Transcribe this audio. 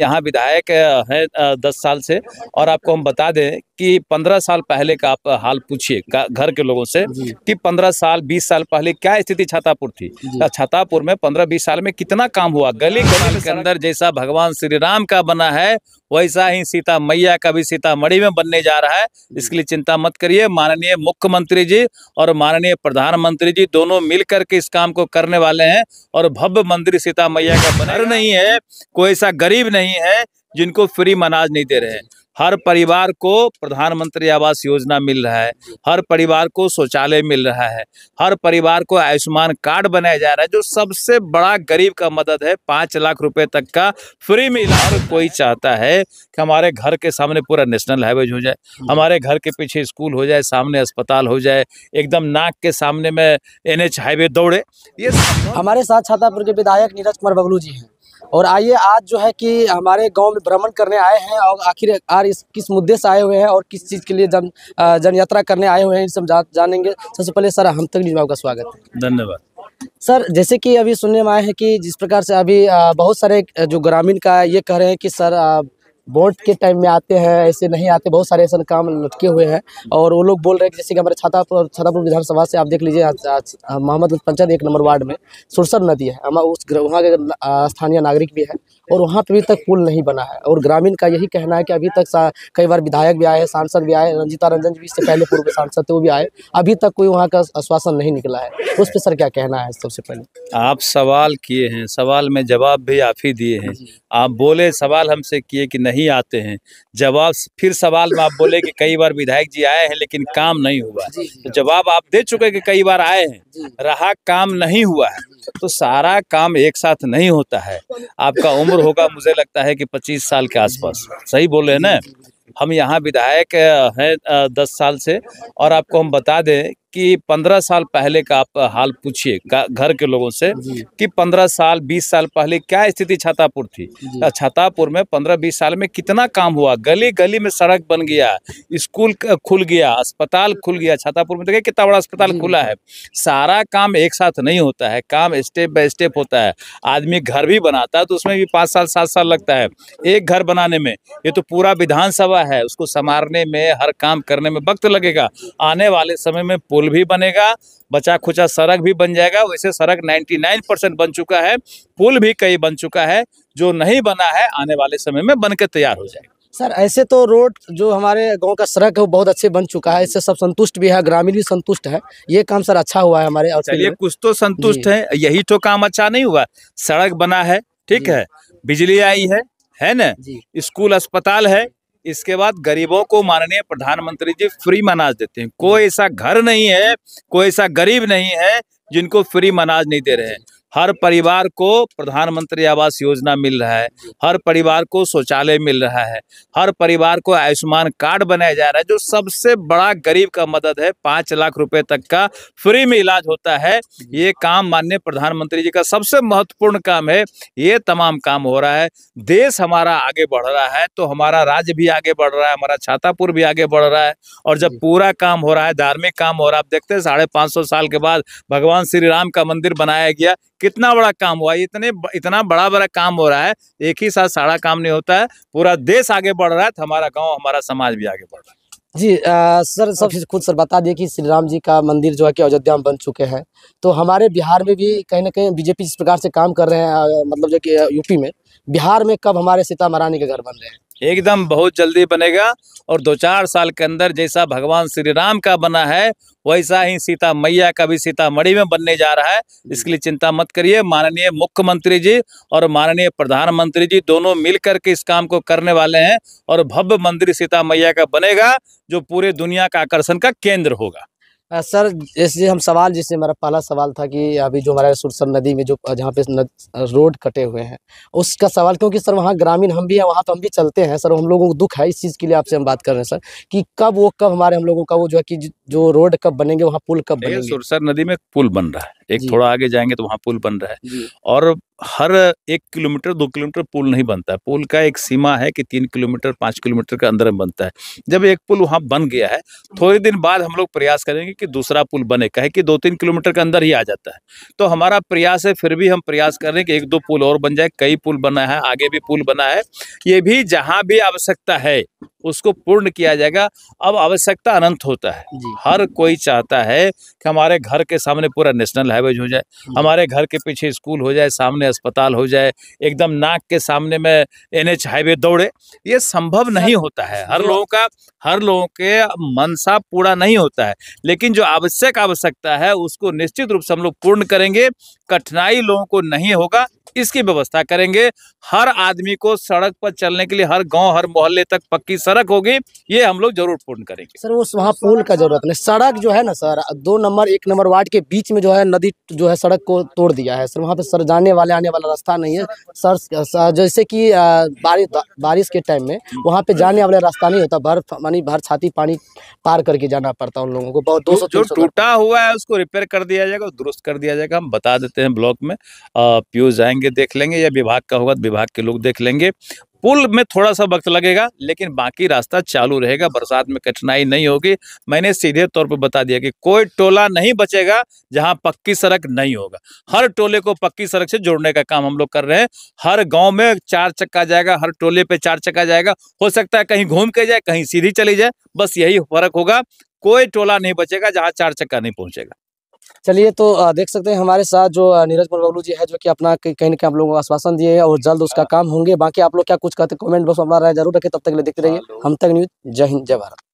यहाँ विधायक है दस साल से और आपको हम बता दें कि पंद्रह साल पहले का आप हाल पूछिए घर के लोगों से कि पंद्रह साल बीस साल पहले क्या स्थिति छतापुर थी छतापुर में पंद्रह बीस साल में कितना काम हुआ गली हाँ, गली के अंदर जैसा भगवान श्री राम का बना है वैसा ही सीता मैया का भी सीतामढ़ी में बनने जा रहा है इसके लिए चिंता मत करिए माननीय मुख्यमंत्री जी और माननीय प्रधानमंत्री जी दोनों मिलकर के इस काम को करने वाले हैं और भव्य मंदिर सीता मैया का बना नहीं है कोई ऐसा गरीब नहीं नहीं है जिनको फ्री में अनाज नहीं दे रहे हैं हर परिवार को प्रधानमंत्री आवास योजना मिल रहा है हर परिवार को शौचालय मिल रहा है हर परिवार को आयुष्मान कार्ड बनाया जा रहा है जो सबसे बड़ा गरीब का मदद है पाँच लाख रुपए तक का फ्री में इलाज कोई चाहता है कि हमारे घर के सामने पूरा नेशनल हाईवे हो जाए हमारे घर के पीछे स्कूल हो जाए सामने अस्पताल हो जाए एकदम नाक के सामने में एन हाईवे दौड़े ये हमारे साथ छातापुर के विधायक नीरज कुमार बबलू जी हैं और आइए आज जो है कि हमारे गांव में भ्रमण करने आए हैं और आखिर आर इस किस मुद्दे से आए हुए हैं और किस चीज़ के लिए जन जन यात्रा करने आए हुए हैं इन हम जा, जानेंगे सबसे पहले सर हम तक न्यूज का स्वागत है धन्यवाद सर जैसे कि अभी सुनने में आए हैं कि जिस प्रकार से अभी बहुत सारे जो ग्रामीण का ये कह रहे हैं कि सर वोट के टाइम में आते हैं ऐसे नहीं आते बहुत सारे ऐसे काम लटके हुए हैं और वो लोग बोल रहे हैं जैसे कि हमारे छातापुर छातापुर विधानसभा से आप देख लीजिए मोहम्मद पंचायत एक नंबर वार्ड में सुरसर नदी है हम उस वहाँ के स्थानीय नागरिक भी है और वहाँ पर अभी तक पुल नहीं बना है और ग्रामीण का यही कहना है कि अभी तक कई बार विधायक भी आए हैं सांसद भी आए रंजिता रंजन भी इससे पहले पूर्व सांसद थे वो भी आए अभी तक कोई वहाँ का आश्वासन नहीं निकला है उस पर सर क्या कहना है सबसे पहले आप सवाल किए हैं सवाल में जवाब भी आप ही दिए हैं आप बोले सवाल हमसे किए कि नहीं आते हैं जवाब फिर सवाल में आप बोले कि कई बार विधायक जी आए हैं लेकिन काम नहीं हुआ तो जवाब आप दे चुके कि कई बार आए हैं रहा काम नहीं हुआ है तो सारा काम एक साथ नहीं होता है आपका उम्र होगा मुझे लगता है कि पच्चीस साल के आसपास सही बोले न हम यहाँ विधायक हैं दस साल से और आपको हम बता दें कि पंद्रह साल पहले का आप हाल पूछिए घर के लोगों से कि पंद्रह साल बीस साल पहले क्या स्थिति छातापुर थी छतापुर में पंद्रह बीस साल में कितना काम हुआ गली गली में सड़क बन गया स्कूल खुल गया अस्पताल खुल गया छतापुर में देखिए तो कितना बड़ा अस्पताल खुला है सारा काम एक साथ नहीं होता है काम स्टेप बाय स्टेप होता है आदमी घर भी बनाता है तो उसमें भी पाँच साल सात साल लगता है एक घर बनाने में ये तो पूरा विधानसभा है उसको संवारने में हर काम करने में वक्त लगेगा आने वाले समय में पुल भी बनेगा बचा खुचा सड़क भी बन जाएगा वैसे सड़क 99 परसेंट बन चुका है पुल भी कई बन चुका है जो नहीं बना है आने वाले समय में बनकर तैयार हो जाएगा सर ऐसे तो रोड जो हमारे गांव का सड़क है वो बहुत अच्छे बन चुका है इससे सब संतुष्ट भी है ग्रामीण भी संतुष्ट है ये काम सर अच्छा हुआ है हमारे चलिए कुछ तो संतुष्ट है यही तो काम अच्छा नहीं हुआ सड़क बना है ठीक है बिजली आई है है ना स्कूल अस्पताल है इसके बाद गरीबों को माननीय प्रधानमंत्री जी फ्री मनाज देते हैं कोई ऐसा घर नहीं है कोई ऐसा गरीब नहीं है जिनको फ्री मनाज नहीं दे रहे हैं हर परिवार को प्रधानमंत्री आवास योजना मिल रहा है हर परिवार को शौचालय मिल रहा है हर परिवार को आयुष्मान कार्ड बनाया जा रहा है जो सबसे बड़ा गरीब का मदद है पाँच लाख रुपए तक का फ्री में इलाज होता है ये काम माननीय प्रधानमंत्री जी का सबसे महत्वपूर्ण काम है ये तमाम काम हो रहा है देश हमारा आगे बढ़ रहा है तो हमारा राज्य भी आगे बढ़ रहा है हमारा छातापुर भी आगे बढ़ रहा है और जब पूरा काम हो रहा है धार्मिक काम हो रहा है आप देखते हैं साढ़े साल के बाद भगवान श्री राम का मंदिर बनाया गया कितना बड़ा काम हुआ इतने इतना बड़ा बड़ा काम हो रहा है एक ही साथ सारा काम नहीं होता है पूरा देश आगे बढ़ रहा है तो हमारा गाँव हमारा समाज भी आगे बढ़ रहा है जी आ, सर सब खुद सर बता दिए कि श्री राम जी का मंदिर जो है कि अयोध्या में बन चुके हैं तो हमारे बिहार में भी कहीं ना कहीं बीजेपी जिस प्रकार से काम कर रहे हैं मतलब जो कि यूपी में बिहार में कब हमारे सीता महारानी के घर बन रहे हैं एकदम बहुत जल्दी बनेगा और दो चार साल के अंदर जैसा भगवान श्री राम का बना है वैसा ही सीता मैया का भी सीतामढ़ी में बनने जा रहा है इसके लिए चिंता मत करिए माननीय मुख्यमंत्री जी और माननीय प्रधानमंत्री जी दोनों मिलकर के इस काम को करने वाले हैं और भव्य मंदिर सीता मैया का बनेगा जो पूरे दुनिया का आकर्षण का केंद्र होगा सर जैसे हम सवाल जैसे हमारा पहला सवाल था कि अभी जो हमारा सुरसर नदी में जो जहाँ पे रोड कटे हुए हैं उसका सवाल क्योंकि सर वहाँ ग्रामीण हम भी हैं वहाँ पर तो हम भी चलते हैं सर हम लोगों को दुख है इस चीज़ के लिए आपसे हम बात कर रहे हैं सर कि कब वो कब हमारे हम लोगों का वो जो है कि जो रोड कब बनेंगे वहाँ पुल कब बनेंगे सुरसर नदी में पुल बन रहा है एक थोड़ा आगे जाएंगे तो वहाँ पुल बन रहा है और हर एक किलोमीटर दो किलोमीटर पुल नहीं बनता है पुल का एक सीमा है कि तीन किलोमीटर पाँच किलोमीटर के अंदर में बनता है जब एक पुल वहाँ बन गया है थोड़े दिन बाद हम लोग प्रयास करेंगे कि दूसरा पुल बने कहे कि दो तीन किलोमीटर के अंदर ही आ जाता है तो हमारा प्रयास है फिर भी हम प्रयास कर रहे हैं कि एक दो पुल और बन जाए कई पुल बना है आगे भी पुल बना है ये भी जहाँ भी आवश्यकता है उसको पूर्ण किया जाएगा अब आवश्यकता अनंत होता है हर कोई चाहता है कि हमारे घर के सामने पूरा नेशनल हाईवेज हो जाए हमारे घर के पीछे स्कूल हो जाए सामने अस्पताल हो जाए एकदम नाक के सामने में एनएच हाईवे दौड़े ये संभव नहीं होता है हर लोगों का हर लोगों के मनसा पूरा नहीं होता है लेकिन जो आवश्यक आवश्यकता है उसको निश्चित रूप से हम लोग पूर्ण करेंगे कठिनाई लोगों को नहीं होगा इसकी व्यवस्था करेंगे हर आदमी को सड़क पर चलने के लिए हर गांव हर मोहल्ले तक पक्की सड़क होगी ये हम लोग जरूर पूर्ण करेंगे सर उस वहाँ पुल का जरूरत नहीं सड़क जो है ना सर दो नंबर एक नंबर वार्ड के बीच में जो है नदी जो है सड़क को तोड़ दिया है सर वहाँ पे सर जाने वाले आने वाला रास्ता नहीं है सर जैसे की बारिश के टाइम में वहाँ पे जाने वाला रास्ता नहीं होता भर मानी भर छाती पानी पार करके जाना पड़ता उन लोगों को बहुत दो सौ जो टूटा हुआ है उसको रिपेयर कर दिया जाएगा दुरुस्त कर दिया जाएगा हम बता देते हैं ब्लॉक में पीओ जाएंगे होंगे देख लेंगे या विभाग का होगा तो विभाग के लोग देख लेंगे पुल में थोड़ा सा वक्त लगेगा लेकिन बाकी रास्ता चालू रहेगा बरसात में कठिनाई नहीं होगी मैंने सीधे तौर पर बता दिया कि कोई टोला नहीं बचेगा जहां पक्की सड़क नहीं होगा हर टोले को पक्की सड़क से जोड़ने का काम हम लोग कर रहे हैं हर गांव में चार चक्का जाएगा हर टोले पे चार चक्का जाएगा हो सकता है कहीं घूम के जाए कहीं सीधी चली जाए बस यही फर्क होगा कोई टोला नहीं बचेगा जहाँ चार चक्का नहीं पहुँचेगा चलिए तो देख सकते हैं हमारे साथ जो नीरज बलबलू जी है जो कि अपना कहीं ना कहीं आप लोगों को आश्वासन दिए और जल्द उसका हाँ। काम होंगे बाकी आप लोग क्या कुछ कहते कमेंट बॉक्स में जरूर रखें तब तक के लिए देखते रहिए हम तक न्यूज जय हिंद जय भारत